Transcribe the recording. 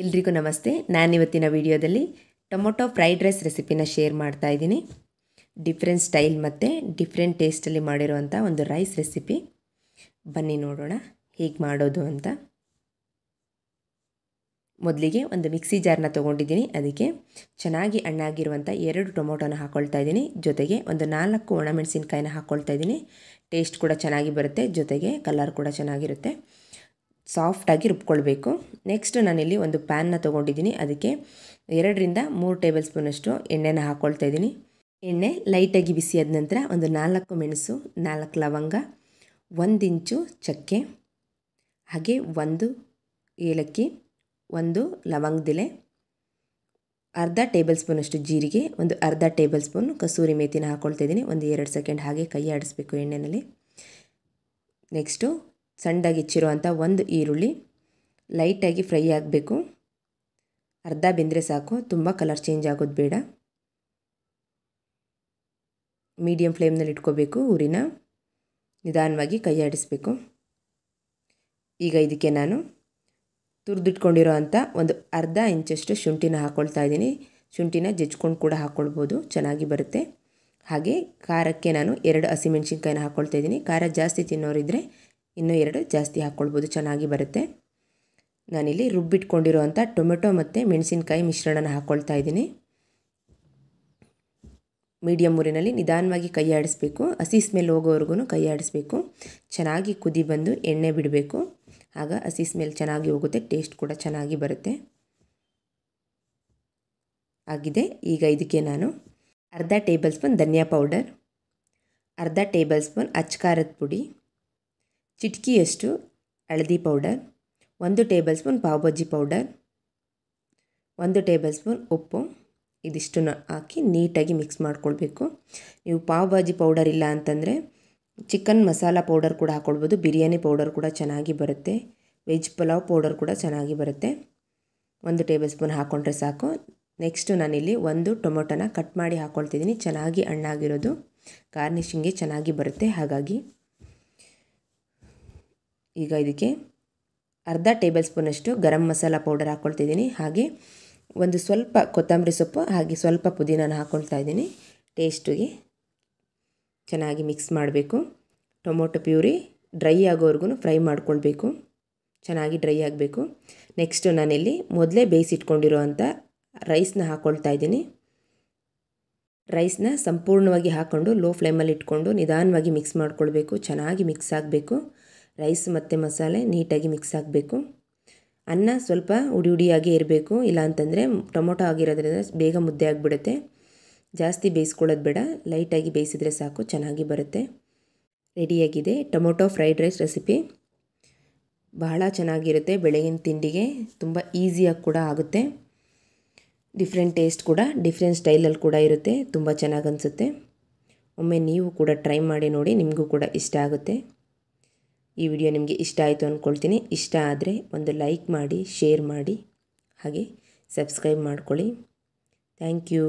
ಎಲ್ರಿಗೂ ನಮಸ್ತೆ ನಾನಿವತ್ತಿನ ವಿಡಿಯೋದಲ್ಲಿ ಟೊಮೊಟೊ ಫ್ರೈಡ್ ರೈಸ್ ರೆಸಿಪಿನ ಶೇರ್ ಮಾಡ್ತಾ ಇದ್ದೀನಿ ಡಿಫ್ರೆಂಟ್ ಸ್ಟೈಲ್ ಮತ್ತು ಡಿಫ್ರೆಂಟ್ ಟೇಸ್ಟಲ್ಲಿ ಮಾಡಿರುವಂಥ ಒಂದು ರೈಸ್ ರೆಸಿಪಿ ಬನ್ನಿ ನೋಡೋಣ ಹೇಗೆ ಮಾಡೋದು ಅಂತ ಮೊದಲಿಗೆ ಒಂದು ಮಿಕ್ಸಿ ಜಾರ್ನ ತೊಗೊಂಡಿದ್ದೀನಿ ಅದಕ್ಕೆ ಚೆನ್ನಾಗಿ ಹಣ್ಣಾಗಿರುವಂಥ ಎರಡು ಟೊಮೊಟೊನ ಹಾಕ್ಕೊಳ್ತಾ ಇದ್ದೀನಿ ಜೊತೆಗೆ ಒಂದು ನಾಲ್ಕು ಒಣಮೆಣಸಿನ್ಕಾಯಿನ ಹಾಕ್ಕೊಳ್ತಾ ಇದ್ದೀನಿ ಟೇಸ್ಟ್ ಕೂಡ ಚೆನ್ನಾಗಿ ಬರುತ್ತೆ ಜೊತೆಗೆ ಕಲರ್ ಕೂಡ ಚೆನ್ನಾಗಿರುತ್ತೆ ಸಾಫ್ಟಾಗಿ ರುಬ್ಕೊಳ್ಬೇಕು ನೆಕ್ಸ್ಟ್ ನಾನಿಲ್ಲಿ ಒಂದು ಪ್ಯಾನ್ನ ತೊಗೊಂಡಿದ್ದೀನಿ ಅದಕ್ಕೆ ಎರಡರಿಂದ ಮೂರು ಟೇಬಲ್ ಸ್ಪೂನಷ್ಟು ಎಣ್ಣೆನ ಹಾಕ್ಕೊಳ್ತಾ ಇದ್ದೀನಿ ಎಣ್ಣೆ ಲೈಟಾಗಿ ಬಿಸಿಯಾದ ನಂತರ ಒಂದು ನಾಲ್ಕು ಮೆಣಸು ನಾಲ್ಕು ಲವಂಗ ಒಂದು ಇಂಚು ಚಕ್ಕೆ ಹಾಗೆ ಒಂದು ಏಲಕ್ಕಿ ಒಂದು ಲವಂಗದಿಲೆ ಅರ್ಧ ಟೇಬಲ್ ಸ್ಪೂನಷ್ಟು ಜೀರಿಗೆ ಒಂದು ಅರ್ಧ ಟೇಬಲ್ ಸ್ಪೂನ್ ಕಸೂರಿ ಮೇತಿನ ಹಾಕ್ಕೊಳ್ತಾ ಇದ್ದೀನಿ ಒಂದು ಎರಡು ಸೆಕೆಂಡ್ ಹಾಗೆ ಕೈ ಆಡಿಸ್ಬೇಕು ಎಣ್ಣೆಯಲ್ಲಿ ನೆಕ್ಸ್ಟು ಸಣ್ಣದಾಗಿ ಹೆಚ್ಚಿರುವಂಥ ಒಂದು ಈರುಳ್ಳಿ ಲೈಟಾಗಿ ಫ್ರೈ ಆಗಬೇಕು ಅರ್ಧ ಬೆಂದರೆ ಸಾಕು ತುಂಬ ಕಲರ್ ಚೇಂಜ್ ಆಗೋದು ಬೇಡ ಮೀಡಿಯಮ್ ಫ್ಲೇಮ್ನಲ್ಲಿ ಇಟ್ಕೋಬೇಕು ಊರಿನ ನಿಧಾನವಾಗಿ ಕೈ ಆಡಿಸ್ಬೇಕು ಈಗ ಇದಕ್ಕೆ ನಾನು ತುರಿದಿಟ್ಕೊಂಡಿರೋ ಅಂಥ ಒಂದು ಅರ್ಧ ಇಂಚಷ್ಟು ಶುಂಠಿನ ಹಾಕ್ಕೊಳ್ತಾ ಇದ್ದೀನಿ ಶುಂಠಿನ ಜಜ್ಕೊಂಡು ಕೂಡ ಹಾಕ್ಕೊಳ್ಬೋದು ಚೆನ್ನಾಗಿ ಬರುತ್ತೆ ಹಾಗೆ ಖಾರಕ್ಕೆ ನಾನು ಎರಡು ಹಸಿಮೆಣ್ಸಿನ್ಕಾಯಿನ ಹಾಕ್ಕೊಳ್ತಾ ಇದ್ದೀನಿ ಖಾರ ಜಾಸ್ತಿ ತಿನ್ನೋರಿದ್ದರೆ ಇನ್ನೂ ಎರಡು ಜಾಸ್ತಿ ಹಾಕ್ಕೊಳ್ಬೋದು ಚೆನ್ನಾಗಿ ಬರುತ್ತೆ ನಾನಿಲ್ಲಿ ರುಬ್ಬಿಟ್ಕೊಂಡಿರುವಂಥ ಟೊಮೆಟೊ ಮತ್ತು ಮೆಣಸಿನಕಾಯಿ ಮಿಶ್ರಣನ ಹಾಕ್ಕೊಳ್ತಾ ಇದ್ದೀನಿ ಮೀಡಿಯಮ್ ಊರಿನಲ್ಲಿ ನಿಧಾನವಾಗಿ ಕೈ ಹಸಿ ಸ್ಮೆಲ್ ಹೋಗೋವರೆಗೂ ಕೈ ಚೆನ್ನಾಗಿ ಕುದಿ ಬಂದು ಎಣ್ಣೆ ಬಿಡಬೇಕು ಆಗ ಹಸಿ ಸ್ಮೆಲ್ ಚೆನ್ನಾಗಿ ಹೋಗುತ್ತೆ ಟೇಸ್ಟ್ ಕೂಡ ಚೆನ್ನಾಗಿ ಬರುತ್ತೆ ಆಗಿದೆ ಈಗ ಇದಕ್ಕೆ ನಾನು ಅರ್ಧ ಟೇಬಲ್ ಸ್ಪೂನ್ ಧನಿಯಾ ಪೌಡರ್ ಅರ್ಧ ಟೇಬಲ್ ಸ್ಪೂನ್ ಅಚ್ಚಕಾರದ ಪುಡಿ ಚಿಟಕಿಯಷ್ಟು ಹಳದಿ ಪೌಡರ್ ಒಂದು ಟೇಬಲ್ ಸ್ಪೂನ್ ಪಾವ್ಬಜ್ಜಿ ಪೌಡರ್ ಒಂದು ಟೇಬಲ್ ಸ್ಪೂನ್ ಉಪ್ಪು ಇದಿಷ್ಟನ್ನು ಹಾಕಿ ನೀಟಾಗಿ ಮಿಕ್ಸ್ ಮಾಡ್ಕೊಳ್ಬೇಕು ನೀವು ಪಾವ್ ಭಾಜಿ ಪೌಡರ್ ಇಲ್ಲ ಅಂತಂದರೆ ಚಿಕನ್ ಮಸಾಲ ಪೌಡರ್ ಕೂಡ ಹಾಕ್ಕೊಳ್ಬೋದು ಬಿರಿಯಾನಿ ಪೌಡರ್ ಕೂಡ ಚೆನ್ನಾಗಿ ಬರುತ್ತೆ ವೆಜ್ ಪಲಾವ್ ಪೌಡರ್ ಕೂಡ ಚೆನ್ನಾಗಿ ಬರುತ್ತೆ ಒಂದು ಟೇಬಲ್ ಸ್ಪೂನ್ ಹಾಕ್ಕೊಂಡ್ರೆ ಸಾಕು ನೆಕ್ಸ್ಟು ನಾನಿಲ್ಲಿ ಒಂದು ಟೊಮೊಟೊನ ಕಟ್ ಮಾಡಿ ಹಾಕ್ಕೊಳ್ತಿದ್ದೀನಿ ಚೆನ್ನಾಗಿ ಹಣ್ಣಾಗಿರೋದು ಗಾರ್ನಿಷಿಂಗೇ ಚೆನ್ನಾಗಿ ಬರುತ್ತೆ ಹಾಗಾಗಿ ಈಗ ಇದಕ್ಕೆ ಅರ್ಧ ಟೇಬಲ್ ಸ್ಪೂನಷ್ಟು ಗರಂ ಮಸಾಲ ಪೌಡರ್ ಹಾಕ್ಕೊಳ್ತಿದ್ದೀನಿ ಹಾಗೆ ಒಂದು ಸ್ವಲ್ಪ ಕೊತ್ತಂಬರಿ ಸೊಪ್ಪು ಹಾಗೆ ಸ್ವಲ್ಪ ಪುದೀನಾನ ಹಾಕ್ಕೊಳ್ತಾ ಇದ್ದೀನಿ ಟೇಸ್ಟಿಗೆ ಚೆನ್ನಾಗಿ ಮಿಕ್ಸ್ ಮಾಡಬೇಕು ಟೊಮೊಟೊ ಪ್ಯೂರಿ ಡ್ರೈ ಆಗೋವರೆಗೂ ಫ್ರೈ ಮಾಡ್ಕೊಳ್ಬೇಕು ಚೆನ್ನಾಗಿ ಡ್ರೈ ಆಗಬೇಕು ನೆಕ್ಸ್ಟು ನಾನಿಲ್ಲಿ ಮೊದಲೇ ಬೇಯಿಸಿಟ್ಕೊಂಡಿರೋ ಅಂಥ ರೈಸ್ನ ಹಾಕ್ಕೊಳ್ತಾ ಇದ್ದೀನಿ ರೈಸ್ನ ಸಂಪೂರ್ಣವಾಗಿ ಹಾಕ್ಕೊಂಡು ಲೋ ಫ್ಲೇಮಲ್ಲಿ ಇಟ್ಕೊಂಡು ನಿಧಾನವಾಗಿ ಮಿಕ್ಸ್ ಮಾಡ್ಕೊಳ್ಬೇಕು ಚೆನ್ನಾಗಿ ಮಿಕ್ಸ್ ಆಗಬೇಕು ರೈಸ್ ಮತ್ತು ಮಸಾಲೆ ನೀಟಾಗಿ ಮಿಕ್ಸ್ ಆಗಬೇಕು ಅನ್ನ ಸ್ವಲ್ಪ ಉಡಿ ಉಡಿಯಾಗಿ ಇರಬೇಕು ಇಲ್ಲಾಂತಂದರೆ ಟೊಮೊಟೊ ಆಗಿರೋದ್ರಿಂದ ಬೇಗ ಮುದ್ದೆ ಆಗಿಬಿಡುತ್ತೆ ಜಾಸ್ತಿ ಬೇಯಿಸ್ಕೊಳ್ಳೋದು ಬೇಡ ಲೈಟಾಗಿ ಬೇಯಿಸಿದರೆ ಸಾಕು ಚೆನ್ನಾಗಿ ಬರುತ್ತೆ ರೆಡಿಯಾಗಿದೆ ಟೊಮೊಟೊ ಫ್ರೈಡ್ ರೈಸ್ ರೆಸಿಪಿ ಬಹಳ ಚೆನ್ನಾಗಿರುತ್ತೆ ಬೆಳಗಿನ ತಿಂಡಿಗೆ ತುಂಬ ಈಸಿಯಾಗಿ ಕೂಡ ಆಗುತ್ತೆ ಡಿಫ್ರೆಂಟ್ ಟೇಸ್ಟ್ ಕೂಡ ಡಿಫ್ರೆಂಟ್ ಸ್ಟೈಲಲ್ಲಿ ಕೂಡ ಇರುತ್ತೆ ತುಂಬ ಚೆನ್ನಾಗಿ ಅನಿಸುತ್ತೆ ಒಮ್ಮೆ ನೀವು ಕೂಡ ಟ್ರೈ ಮಾಡಿ ನೋಡಿ ನಿಮಗೂ ಕೂಡ ಇಷ್ಟ ಆಗುತ್ತೆ ಈ ವಿಡಿಯೋ ನಿಮಗೆ ಇಷ್ಟ ಆಯಿತು ಅಂದ್ಕೊಳ್ತೀನಿ ಇಷ್ಟ ಆದರೆ ಒಂದು ಲೈಕ್ ಮಾಡಿ ಶೇರ್ ಮಾಡಿ ಹಾಗೆ ಸಬ್ಸ್ಕ್ರೈಬ್ ಮಾಡ್ಕೊಳ್ಳಿ ಥ್ಯಾಂಕ್ ಯು